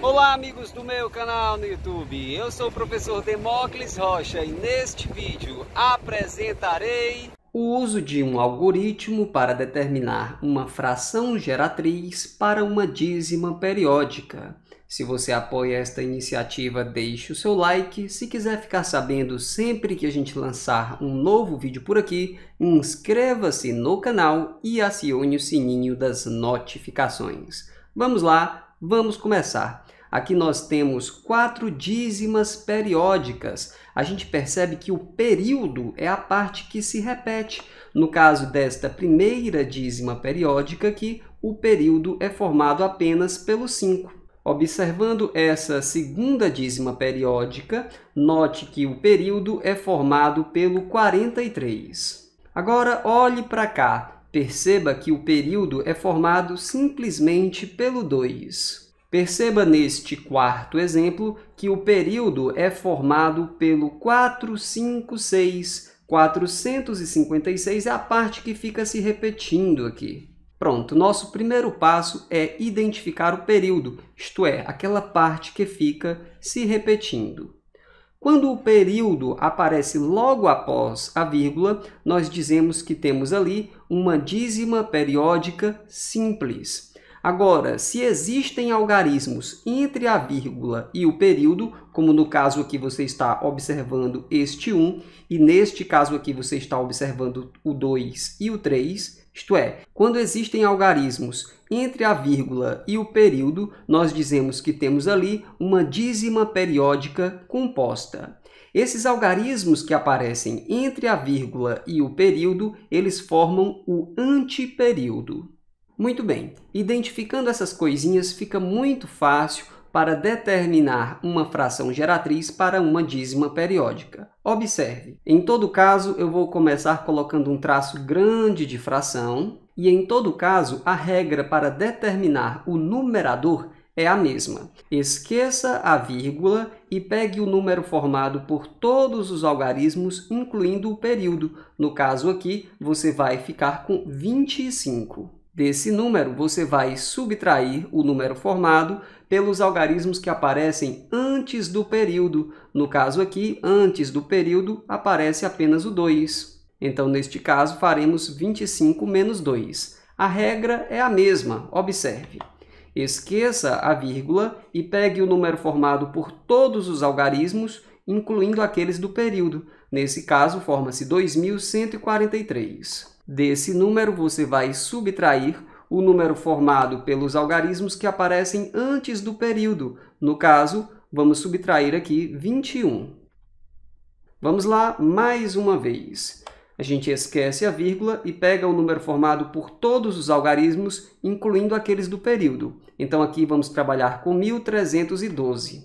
Olá amigos do meu canal no YouTube, eu sou o professor Demócles Rocha e neste vídeo apresentarei o uso de um algoritmo para determinar uma fração geratriz para uma dízima periódica. Se você apoia esta iniciativa, deixe o seu like. Se quiser ficar sabendo sempre que a gente lançar um novo vídeo por aqui, inscreva-se no canal e acione o sininho das notificações. Vamos lá, vamos começar. Aqui nós temos quatro dízimas periódicas. A gente percebe que o período é a parte que se repete. No caso desta primeira dízima periódica aqui, o período é formado apenas pelo 5. Observando essa segunda dízima periódica, note que o período é formado pelo 43. Agora olhe para cá. Perceba que o período é formado simplesmente pelo 2. Perceba neste quarto exemplo que o período é formado pelo 456, 456 é a parte que fica se repetindo aqui. Pronto, nosso primeiro passo é identificar o período, isto é, aquela parte que fica se repetindo. Quando o período aparece logo após a vírgula, nós dizemos que temos ali uma dízima periódica simples. Agora, se existem algarismos entre a vírgula e o período, como no caso aqui você está observando este 1, e neste caso aqui você está observando o 2 e o 3, isto é, quando existem algarismos entre a vírgula e o período, nós dizemos que temos ali uma dízima periódica composta. Esses algarismos que aparecem entre a vírgula e o período, eles formam o antiperíodo. Muito bem, identificando essas coisinhas fica muito fácil para determinar uma fração geratriz para uma dízima periódica. Observe, em todo caso eu vou começar colocando um traço grande de fração e em todo caso a regra para determinar o numerador é a mesma. Esqueça a vírgula e pegue o número formado por todos os algarismos, incluindo o período. No caso aqui, você vai ficar com 25. Desse número, você vai subtrair o número formado pelos algarismos que aparecem antes do período. No caso aqui, antes do período, aparece apenas o 2. Então, neste caso, faremos 25 menos 2. A regra é a mesma, observe. Esqueça a vírgula e pegue o número formado por todos os algarismos, incluindo aqueles do período. Nesse caso, forma-se 2143. Desse número, você vai subtrair o número formado pelos algarismos que aparecem antes do período. No caso, vamos subtrair aqui 21. Vamos lá mais uma vez. A gente esquece a vírgula e pega o número formado por todos os algarismos, incluindo aqueles do período. Então, aqui vamos trabalhar com 1.312.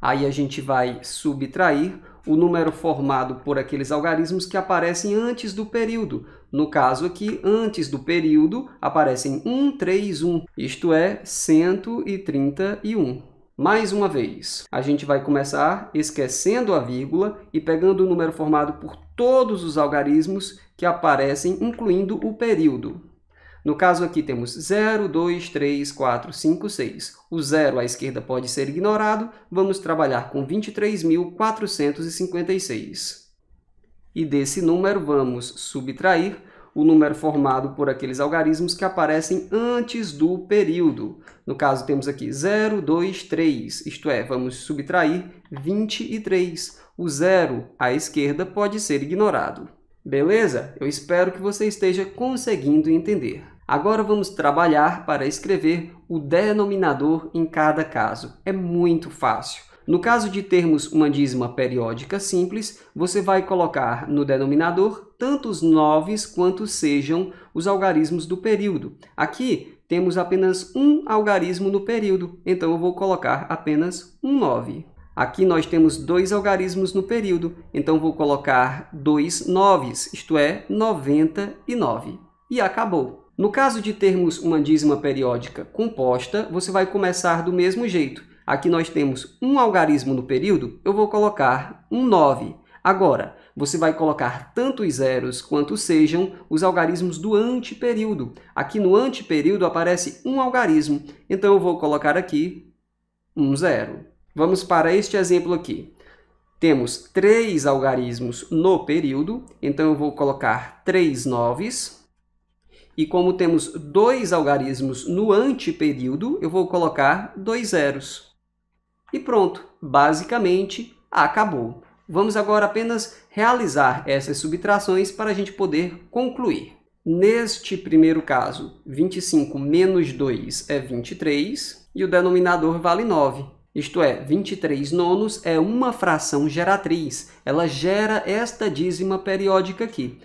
Aí a gente vai subtrair o número formado por aqueles algarismos que aparecem antes do período. No caso aqui, antes do período, aparecem 131, isto é, 131. Mais uma vez, a gente vai começar esquecendo a vírgula e pegando o número formado por todos os algarismos que aparecem, incluindo o período. No caso aqui temos 0, 2, 3, 4, 5, 6. O zero à esquerda pode ser ignorado. Vamos trabalhar com 23.456. E desse número vamos subtrair o número formado por aqueles algarismos que aparecem antes do período. No caso, temos aqui 0, 2, 3, isto é, vamos subtrair 23. O zero à esquerda pode ser ignorado. Beleza? Eu espero que você esteja conseguindo entender. Agora vamos trabalhar para escrever o denominador em cada caso. É muito fácil. No caso de termos uma dízima periódica simples, você vai colocar no denominador tantos noves quanto sejam os algarismos do período. Aqui temos apenas um algarismo no período, então eu vou colocar apenas um 9. Aqui nós temos dois algarismos no período, então vou colocar dois noves, isto é, 99. E acabou. No caso de termos uma dízima periódica composta, você vai começar do mesmo jeito. Aqui nós temos um algarismo no período, eu vou colocar um 9. Agora, você vai colocar tanto os zeros quanto sejam os algarismos do antiperíodo. Aqui no antiperíodo aparece um algarismo, então eu vou colocar aqui um zero. Vamos para este exemplo aqui. Temos três algarismos no período, então eu vou colocar três noves e como temos dois algarismos no antiperíodo, eu vou colocar dois zeros. E pronto, basicamente acabou. Vamos agora apenas realizar essas subtrações para a gente poder concluir. Neste primeiro caso, 25 menos 2 é 23 e o denominador vale 9. Isto é, 23 nonos é uma fração geratriz. Ela gera esta dízima periódica aqui.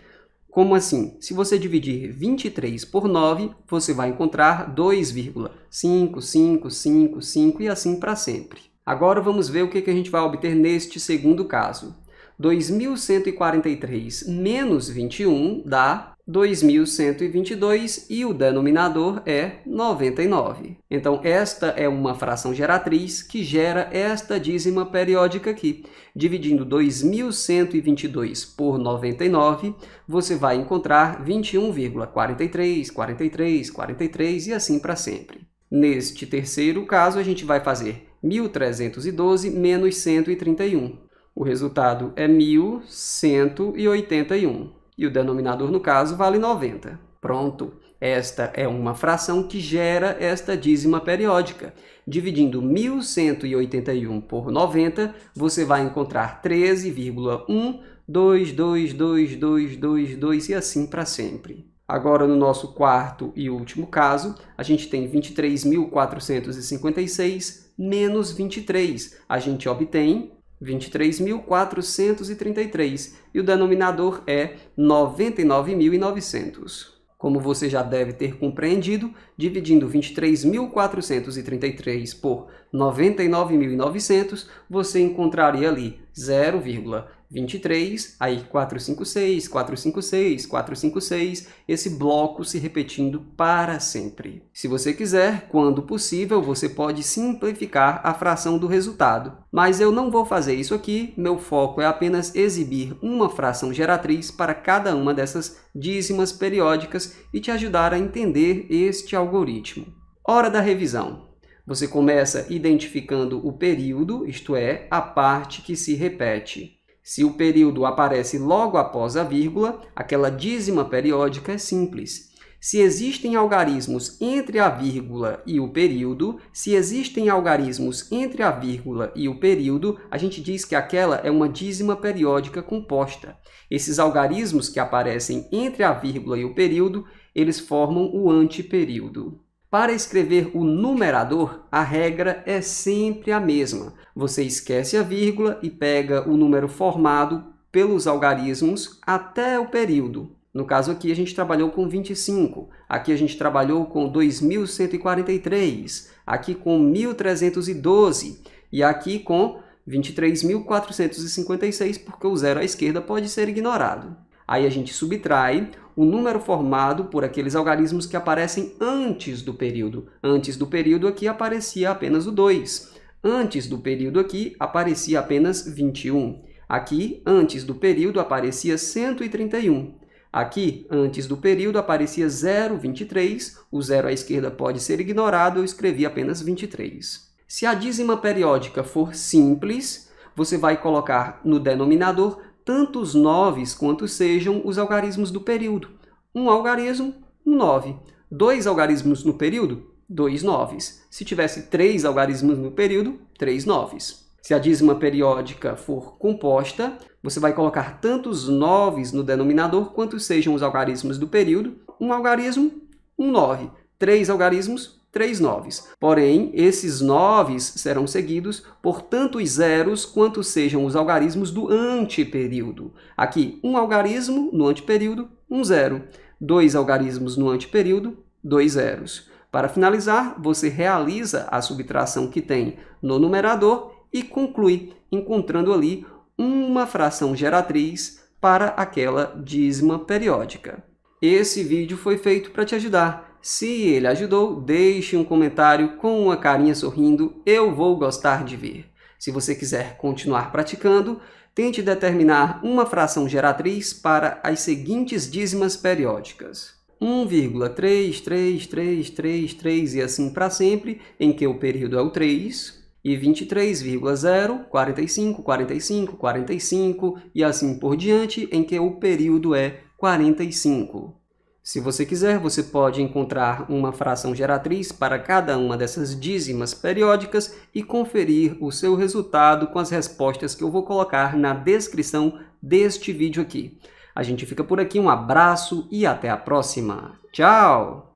Como assim? Se você dividir 23 por 9, você vai encontrar 2,5555 e assim para sempre. Agora vamos ver o que a gente vai obter neste segundo caso. 2.143 menos 21 dá 2122 e o denominador é 99. Então, esta é uma fração geratriz que gera esta dízima periódica aqui. Dividindo 2122 por 99, você vai encontrar 21,43, 43, 43 e assim para sempre. Neste terceiro caso, a gente vai fazer 1312 menos 131. O resultado é 1181 e o denominador, no caso, vale 90. Pronto! Esta é uma fração que gera esta dízima periódica. Dividindo 1181 por 90, você vai encontrar 13,1222222 e assim para sempre. Agora, no nosso quarto e último caso, a gente tem 23.456 menos 23. A gente obtém 23.433 e o denominador é 99.900. Como você já deve ter compreendido, dividindo 23.433 por 99.900, você encontraria ali 0,23, aí 456, 456, 456, esse bloco se repetindo para sempre. Se você quiser, quando possível, você pode simplificar a fração do resultado. Mas eu não vou fazer isso aqui, meu foco é apenas exibir uma fração geratriz para cada uma dessas dízimas periódicas e te ajudar a entender este algoritmo. Hora da revisão. Você começa identificando o período, isto é, a parte que se repete. Se o período aparece logo após a vírgula, aquela dízima periódica é simples. Se existem algarismos entre a vírgula e o período, se existem algarismos entre a vírgula e o período, a gente diz que aquela é uma dízima periódica composta. Esses algarismos que aparecem entre a vírgula e o período, eles formam o antiperíodo. Para escrever o numerador, a regra é sempre a mesma. Você esquece a vírgula e pega o número formado pelos algarismos até o período. No caso aqui, a gente trabalhou com 25. Aqui a gente trabalhou com 2.143. Aqui com 1.312. E aqui com 23.456, porque o zero à esquerda pode ser ignorado. Aí a gente subtrai o número formado por aqueles algarismos que aparecem antes do período. Antes do período aqui aparecia apenas o 2. Antes do período aqui aparecia apenas 21. Aqui, antes do período, aparecia 131. Aqui, antes do período, aparecia 0,23. O zero à esquerda pode ser ignorado, eu escrevi apenas 23. Se a dízima periódica for simples, você vai colocar no denominador tantos noves quanto sejam os algarismos do período. Um algarismo, um nove. Dois algarismos no período, dois noves. Se tivesse três algarismos no período, três noves. Se a dízima periódica for composta, você vai colocar tantos noves no denominador quanto sejam os algarismos do período. Um algarismo, um nove. Três algarismos, três noves. Porém, esses noves serão seguidos por tantos zeros quanto sejam os algarismos do anteperíodo. Aqui, um algarismo no anteperíodo, um zero. Dois algarismos no anteperíodo, dois zeros. Para finalizar, você realiza a subtração que tem no numerador e conclui, encontrando ali uma fração geratriz para aquela dízima periódica. Esse vídeo foi feito para te ajudar se ele ajudou, deixe um comentário com uma carinha sorrindo, eu vou gostar de ver. Se você quiser continuar praticando, tente determinar uma fração geratriz para as seguintes dízimas periódicas. 1,33333 e assim para sempre, em que o período é o 3, e 23,0454545 e assim por diante, em que o período é 45. Se você quiser, você pode encontrar uma fração geratriz para cada uma dessas dízimas periódicas e conferir o seu resultado com as respostas que eu vou colocar na descrição deste vídeo aqui. A gente fica por aqui, um abraço e até a próxima. Tchau!